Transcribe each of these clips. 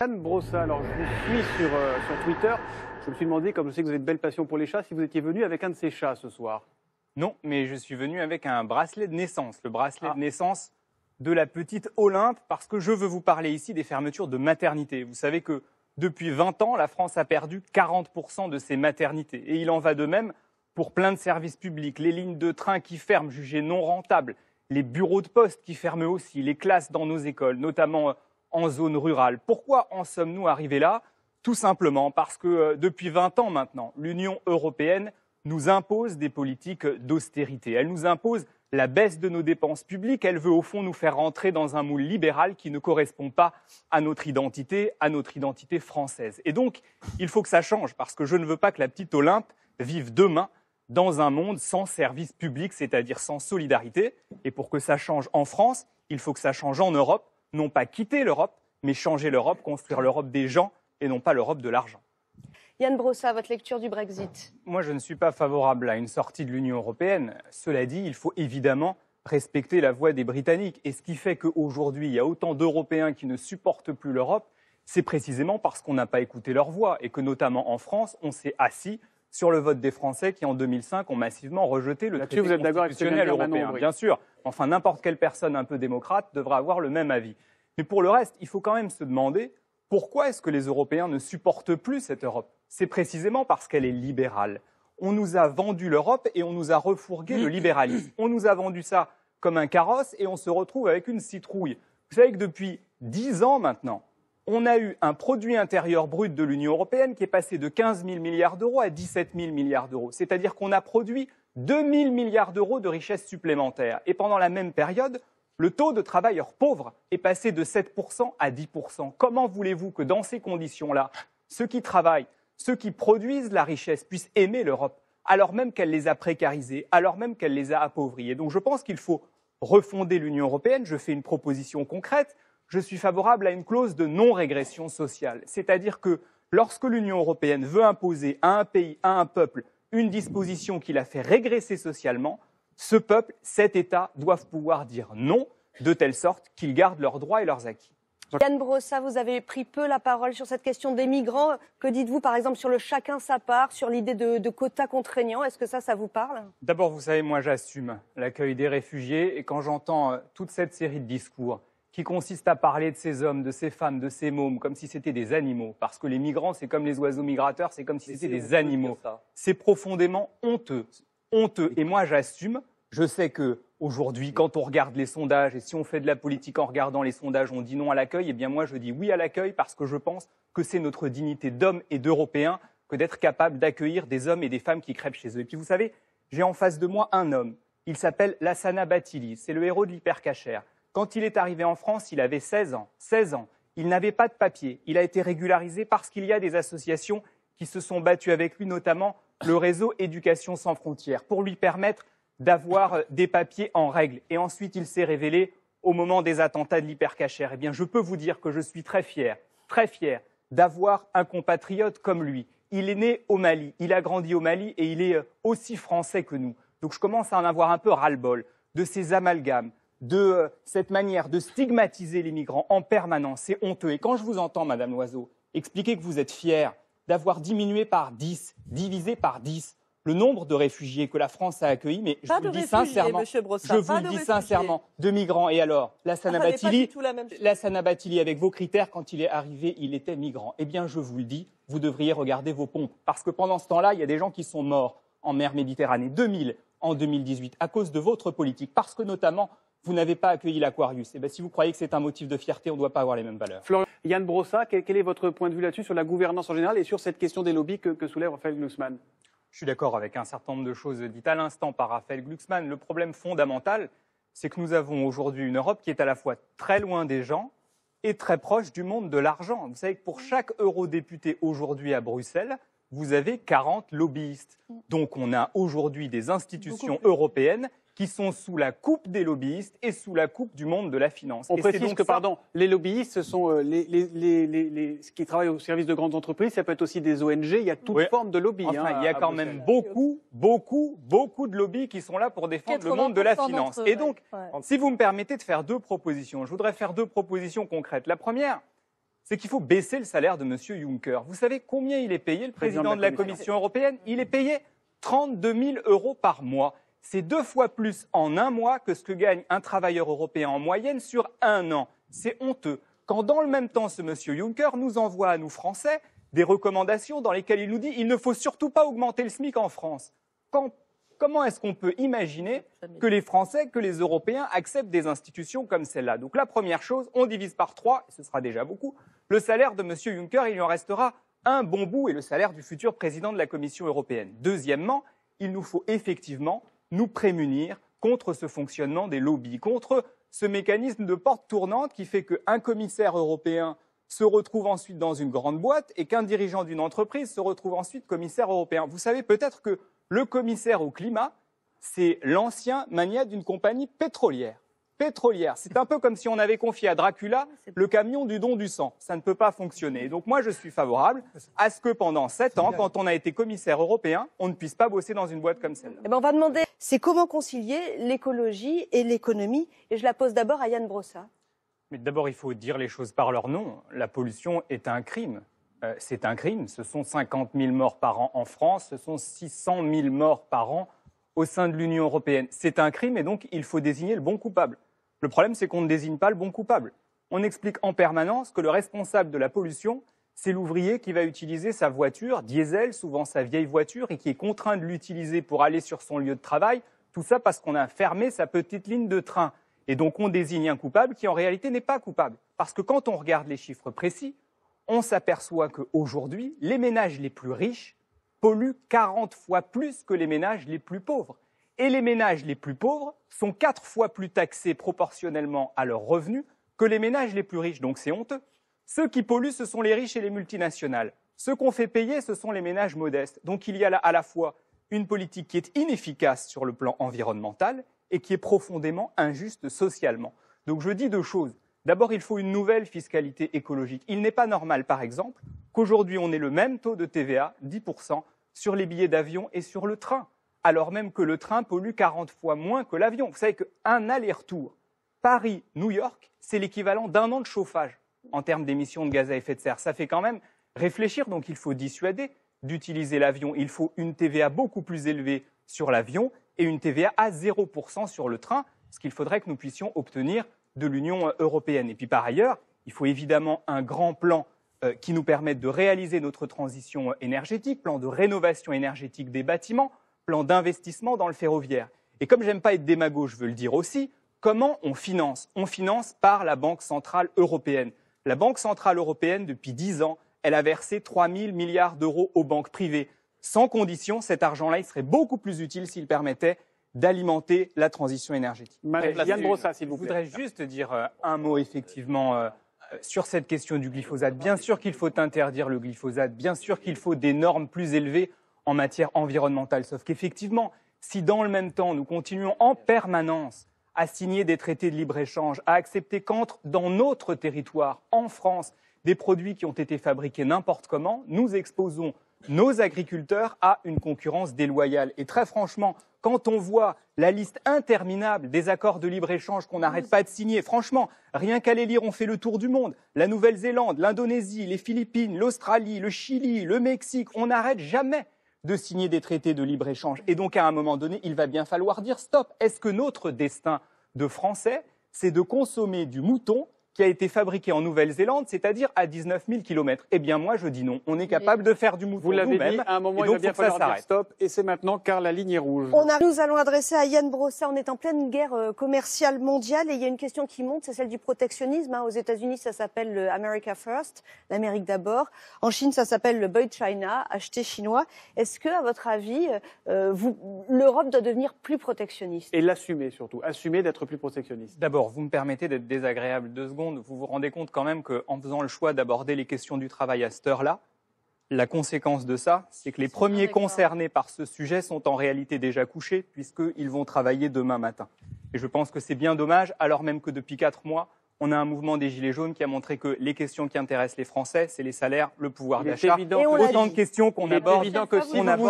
Anne Brossa, alors je vous suis euh, sur, Twitter. Je me suis demandé, comme je sais que vous avez de belles passions pour les chats, si vous étiez venu avec un de ces chats ce soir. Non, mais je suis venu avec un bracelet de naissance, le bracelet ah. de naissance de la petite Olympe, parce que je veux vous parler ici des fermetures de maternité. Vous savez que depuis 20 ans, la France a perdu 40% de ses maternités. Et il en va de même pour plein de services publics, les lignes de train qui ferment, jugées non rentables, les bureaux de poste qui ferment aussi, les classes dans nos écoles, notamment euh, en zone rurale. Pourquoi en sommes-nous arrivés là Tout simplement parce que euh, depuis 20 ans maintenant, l'Union européenne nous impose des politiques d'austérité. Elle nous impose la baisse de nos dépenses publiques. Elle veut au fond nous faire rentrer dans un moule libéral qui ne correspond pas à notre identité, à notre identité française. Et donc, il faut que ça change parce que je ne veux pas que la petite Olympe vive demain dans un monde sans service public, c'est-à-dire sans solidarité. Et pour que ça change en France, il faut que ça change en Europe non pas quitter l'Europe, mais changer l'Europe, construire l'Europe des gens et non pas l'Europe de l'argent. Yann Brossa, votre lecture du Brexit Moi, je ne suis pas favorable à une sortie de l'Union européenne. Cela dit, il faut évidemment respecter la voix des Britanniques. Et ce qui fait qu'aujourd'hui, il y a autant d'Européens qui ne supportent plus l'Europe, c'est précisément parce qu'on n'a pas écouté leur voix et que notamment en France, on s'est assis sur le vote des Français qui, en 2005, ont massivement rejeté le traité constitutionnel européen. Bien sûr. Enfin, n'importe quelle personne un peu démocrate devra avoir le même avis. Mais pour le reste, il faut quand même se demander pourquoi est-ce que les Européens ne supportent plus cette Europe C'est précisément parce qu'elle est libérale. On nous a vendu l'Europe et on nous a refourgué le mm. libéralisme. On nous a vendu ça comme un carrosse et on se retrouve avec une citrouille. Vous savez que depuis dix ans maintenant, on a eu un produit intérieur brut de l'Union européenne qui est passé de 15 000 milliards d'euros à 17 000 milliards d'euros. C'est-à-dire qu'on a produit 2 000 milliards d'euros de richesses supplémentaires. Et pendant la même période, le taux de travailleurs pauvres est passé de 7% à 10%. Comment voulez-vous que dans ces conditions-là, ceux qui travaillent, ceux qui produisent la richesse puissent aimer l'Europe alors même qu'elle les a précarisés, alors même qu'elle les a appauvris donc je pense qu'il faut refonder l'Union européenne. Je fais une proposition concrète. Je suis favorable à une clause de non-régression sociale. C'est-à-dire que lorsque l'Union européenne veut imposer à un pays, à un peuple, une disposition qui la fait régresser socialement, ce peuple, cet État doivent pouvoir dire non, de telle sorte qu'ils gardent leurs droits et leurs acquis. Yann Brossa, vous avez pris peu la parole sur cette question des migrants. Que dites-vous par exemple sur le chacun sa part, sur l'idée de, quotas contraignants Est-ce que ça, ça vous parle D'abord, vous savez, moi j'assume l'accueil des réfugiés et quand j'entends euh, toute cette série de discours qui consiste à parler de ces hommes, de ces femmes, de ces mômes comme si c'était des animaux, parce que les migrants, c'est comme les oiseaux migrateurs, c'est comme si c'était des animaux. C'est profondément honteux honteux. Et moi, j'assume. Je sais que aujourd'hui, quand on regarde les sondages et si on fait de la politique en regardant les sondages, on dit non à l'accueil. Et eh bien, moi, je dis oui à l'accueil parce que je pense que c'est notre dignité d'homme et d'Européen que d'être capable d'accueillir des hommes et des femmes qui crèvent chez eux. Et puis, vous savez, j'ai en face de moi un homme. Il s'appelle Lassana Batili. C'est le héros de l'hypercachère. Quand il est arrivé en France, il avait 16 ans. 16 ans. Il n'avait pas de papier. Il a été régularisé parce qu'il y a des associations qui se sont battues avec lui, notamment le réseau Éducation sans frontières pour lui permettre d'avoir euh, des papiers en règle. Et ensuite, il s'est révélé au moment des attentats de l'hypercachère. Eh bien, je peux vous dire que je suis très fier, très fier d'avoir un compatriote comme lui. Il est né au Mali, il a grandi au Mali et il est euh, aussi français que nous. Donc je commence à en avoir un peu ras-le-bol de ces amalgames, de euh, cette manière de stigmatiser les migrants en permanence. C'est honteux. Et quand je vous entends, Madame Loiseau, expliquer que vous êtes fière d'avoir diminué par 10, divisé par 10 le nombre de réfugiés que la France a accueillis, mais je vous le dis sincèrement, je vous le dis sincèrement, de migrants. Et alors, la ah, Sanabatili, la, avec vos critères, quand il est arrivé, il était migrant. Eh bien, je vous le dis, vous devriez regarder vos pompes, parce que pendant ce temps-là, il y a des gens qui sont morts en mer Méditerranée, 2000 en 2018, à cause de votre politique, parce que notamment vous n'avez pas accueilli l'Aquarius. Et eh bien, si vous croyez que c'est un motif de fierté, on ne doit pas avoir les mêmes valeurs. Florian Yann Brossa, quel, est votre point de vue là-dessus sur la gouvernance en général et sur cette question des lobbies que, que soulève Raphaël Glucksmann Je suis d'accord avec un certain nombre de choses dites à l'instant par Raphaël Glucksmann. Le problème fondamental, c'est que nous avons aujourd'hui une Europe qui est à la fois très loin des gens et très proche du monde de l'argent. Vous savez que pour chaque eurodéputé aujourd'hui à Bruxelles, vous avez 40 lobbyistes. Mm. Donc on a aujourd'hui des institutions européennes qui sont sous la coupe des lobbyistes et sous la coupe du monde de la finance. On précise pardon, les lobbyistes, ce sont ceux les, qui travaillent au service de grandes entreprises, ça peut être aussi des ONG, il y a toutes formes forme de lobby. Hein, il y a quand même beaucoup, beaucoup, beaucoup de lobbies qui sont là pour défendre le monde de la finance. et donc, si vous me permettez de faire deux propositions, je voudrais faire deux propositions concrètes. La première, c'est qu'il faut baisser le salaire de Monsieur Juncker. Vous savez combien il est payé, le président, de, la de la Commission européenne Il est payé 32 000 euros par mois c'est deux fois plus en un mois que ce que gagne un travailleur européen en moyenne sur un an. C'est honteux. Quand dans le même temps, ce monsieur Juncker nous envoie à nous Français des recommandations dans lesquelles il nous dit il ne faut surtout pas augmenter le SMIC en France. comment est-ce qu'on peut imaginer que les Français, que les Européens acceptent des institutions comme celle-là Donc la première chose, on divise par trois, et ce sera déjà beaucoup, le salaire de monsieur Juncker, il en restera un bon bout, et le salaire du futur président de la Commission européenne. Deuxièmement, il nous faut effectivement nous prémunir contre ce fonctionnement des lobbies, contre ce mécanisme de porte tournante qui fait qu'un commissaire européen se retrouve ensuite dans une grande boîte et qu'un dirigeant d'une entreprise se retrouve ensuite commissaire européen. Vous savez peut-être que le commissaire au climat, c'est l'ancien magnat d'une compagnie pétrolière pétrolière. C'est un peu comme si on avait confié à Dracula le camion du don du sang. Ça ne peut pas fonctionner. Donc moi, je suis favorable à ce que pendant sept ans, quand on a été commissaire européen, on ne puisse pas bosser dans une boîte comme celle-là. Eh ben, on va demander, c'est comment concilier l'écologie et l'économie Et je la pose d'abord à Yann Brossa. Mais d'abord, il faut dire les choses par leur nom. La pollution est un crime. Euh, c'est un crime. Ce sont 50 000 morts par an en France. Ce sont 600 000 morts par an au sein de l'Union européenne. C'est un crime et donc il faut désigner le bon coupable. Le problème, c'est qu'on ne désigne pas le bon coupable. On explique en permanence que le responsable de la pollution, c'est l'ouvrier qui va utiliser sa voiture, diesel, souvent sa vieille voiture, et qui est contraint de l'utiliser pour aller sur son lieu de travail. Tout ça parce qu'on a fermé sa petite ligne de train. Et donc on désigne un coupable qui en réalité n'est pas coupable. Parce que quand on regarde les chiffres précis, on s'aperçoit qu'aujourd'hui, les ménages les plus riches polluent 40 fois plus que les ménages les plus pauvres. Et les ménages les plus pauvres sont 4 fois plus taxés proportionnellement à leurs revenus que les ménages les plus riches, donc c'est honteux. Ceux qui polluent, ce sont les riches et les multinationales. Ceux qu'on fait payer, ce sont les ménages modestes. Donc il y a là à la fois une politique qui est inefficace sur le plan environnemental et qui est profondément injuste socialement. Donc je dis deux choses. D'abord, il faut une nouvelle fiscalité écologique. Il n'est pas normal, par exemple, qu'aujourd'hui on ait le même taux de TVA, 10%, sur les billets d'avion et sur le train, alors même que le train pollue 40 fois moins que l'avion. Vous savez qu'un aller-retour Paris-New York, c'est l'équivalent d'un an de chauffage en termes d'émissions de gaz à effet de serre. Ça fait quand même réfléchir, donc il faut dissuader d'utiliser l'avion. Il faut une TVA beaucoup plus élevée sur l'avion et une TVA à 0% sur le train, ce qu'il faudrait que nous puissions obtenir de l'Union européenne. Et puis par ailleurs, il faut évidemment un grand plan euh, qui nous permettent de réaliser notre transition énergétique, plan de rénovation énergétique des bâtiments, plan d'investissement dans le ferroviaire. Et comme j'aime pas être démago, je veux le dire aussi, comment on finance On finance par la Banque centrale européenne. La Banque centrale européenne, depuis 10 ans, elle a versé 3 000 milliards d'euros aux banques privées. Sans condition, cet argent-là, il serait beaucoup plus utile s'il permettait d'alimenter la transition énergétique. Yann Brossa, s'il vous plaît. Je voudrais juste dire euh, un mot, effectivement, euh, sur cette question du glyphosate. Bien sûr qu'il faut interdire le glyphosate, bien sûr qu'il faut des normes plus élevées en matière environnementale. Sauf qu'effectivement, si dans le même temps, nous continuons en permanence à signer des traités de libre-échange, à accepter qu'entre dans notre territoire, en France, des produits qui ont été fabriqués n'importe comment, nous exposons nos agriculteurs à une concurrence déloyale. Et très franchement, quand on voit la liste interminable des accords de libre-échange qu'on n'arrête pas de signer, franchement, rien qu'à les lire, on fait le tour du monde. La Nouvelle-Zélande, l'Indonésie, les Philippines, l'Australie, le Chili, le Mexique, on n'arrête jamais de signer des traités de libre-échange. Et donc, à un moment donné, il va bien falloir dire stop. Est-ce que notre destin de Français, c'est de consommer du mouton qui a été fabriqué en Nouvelle-Zélande, c'est-à-dire à 19 000 km. Eh bien, moi, je dis non. On est capable de faire du mouton Vous l'avez dit, à un moment, il va bien falloir stop. Et c'est maintenant, car la ligne est rouge. On a, nous allons adresser à Yann Brossa. On est en pleine guerre euh, commerciale mondiale et il y a une question qui monte, c'est celle du protectionnisme. Hein. Aux États-Unis, ça s'appelle le America First, l'Amérique d'abord. En Chine, ça s'appelle le Buy China, acheter chinois. Est-ce que, à votre avis, euh, l'Europe doit devenir plus protectionniste Et l'assumer surtout, assumer d'être plus protectionniste. D'abord, vous me permettez d'être désagréable deux secondes vous vous rendez compte quand même qu'en faisant le choix d'aborder les questions du travail à cette heure-là, la conséquence de ça, c'est que les premiers concernés par ce sujet sont en réalité déjà couchés, puisqu'ils vont travailler demain matin. Et je pense que c'est bien dommage, alors même que depuis quatre mois, on a un mouvement des Gilets jaunes qui a montré que les questions qui intéressent les Français, c'est les salaires, le pouvoir d'achat, autant de questions qu'on aborde, que si aborde,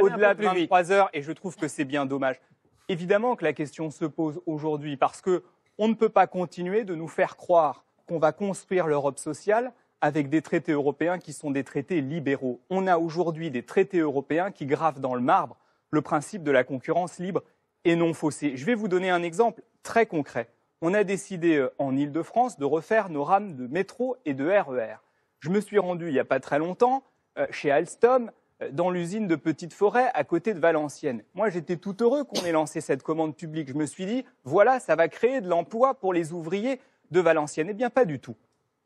au-delà de 23 heures, et je trouve que c'est bien dommage. Évidemment que la question se pose aujourd'hui, parce que on ne peut pas continuer de nous faire croire qu'on va construire l'Europe sociale avec des traités européens qui sont des traités libéraux. On a aujourd'hui des traités européens qui gravent dans le marbre le principe de la concurrence libre et non faussée. Je vais vous donner un exemple très concret. On a décidé euh, en Ile-de-France de refaire nos rames de métro et de RER. E Je me suis rendu il n'y a pas très longtemps euh, chez Alstom, euh, dans l'usine de Petite Forêt à côté de Valenciennes. Moi, j'étais tout heureux qu'on ait lancé cette commande publique. Je me suis dit, voilà, ça va créer de l'emploi pour les ouvriers de Valenciennes. Eh bien, pas du tout.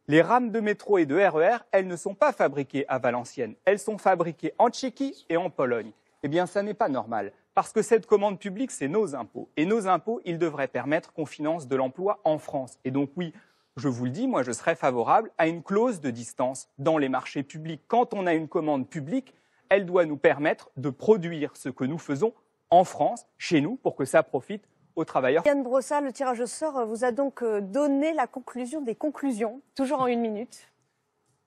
Les rames de métro et de RER, e elles ne sont pas fabriquées à Valenciennes. Elles sont fabriquées en Tchéquie et en Pologne. Eh bien, ça n'est pas normal. Parce que cette commande publique, c'est nos impôts. Et nos impôts, ils devraient permettre qu'on finance de l'emploi en France. Et donc, oui, je vous le dis, moi, je serais favorable à une clause de distance dans les marchés publics. Quand on a une commande publique, elle doit nous permettre de produire ce que nous faisons en France, chez nous, pour que ça profite aux travailleurs. Yann le tirage au sort vous a donc euh, donné la conclusion des conclusions, toujours en une minute.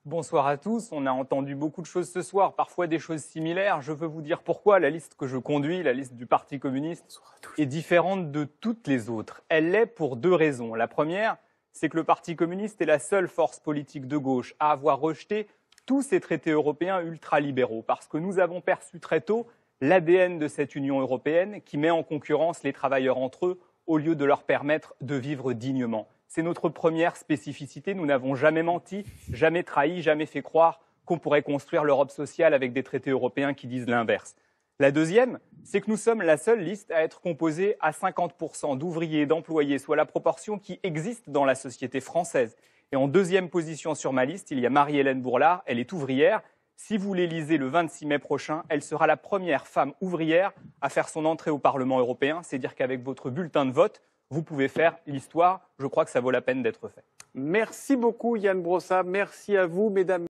Bonsoir à tous. On a entendu beaucoup de choses ce soir, parfois des choses similaires. Je veux vous dire pourquoi la liste que je conduis, la liste du Parti communiste, est différente de toutes les autres. Elle l'est pour deux raisons. La première, c'est que le Parti communiste est la seule force politique de gauche à avoir rejeté tous ces traités européens ultralibéraux, parce que nous avons perçu très tôt l'ADN de cette Union européenne qui met en concurrence les travailleurs entre eux au lieu de leur permettre de vivre dignement. C'est notre première spécificité. Nous n'avons jamais menti, jamais trahi, jamais fait croire qu'on pourrait construire l'Europe sociale avec des traités européens qui disent l'inverse. La deuxième, c'est que nous sommes la seule liste à être composée à 50% d'ouvriers, d'employés, soit la proportion qui existe dans la société française. Et en deuxième position sur ma liste, il y a Marie-Hélène Bourlard. Elle est ouvrière. Si vous l'élisez le 26 mai prochain, elle sera la première femme ouvrière à faire son entrée au Parlement européen. C'est dire qu'avec votre bulletin de vote, vous pouvez faire l'histoire. Je crois que ça vaut la peine d'être fait. Merci beaucoup Yann Brossa. Merci à vous, mesdames.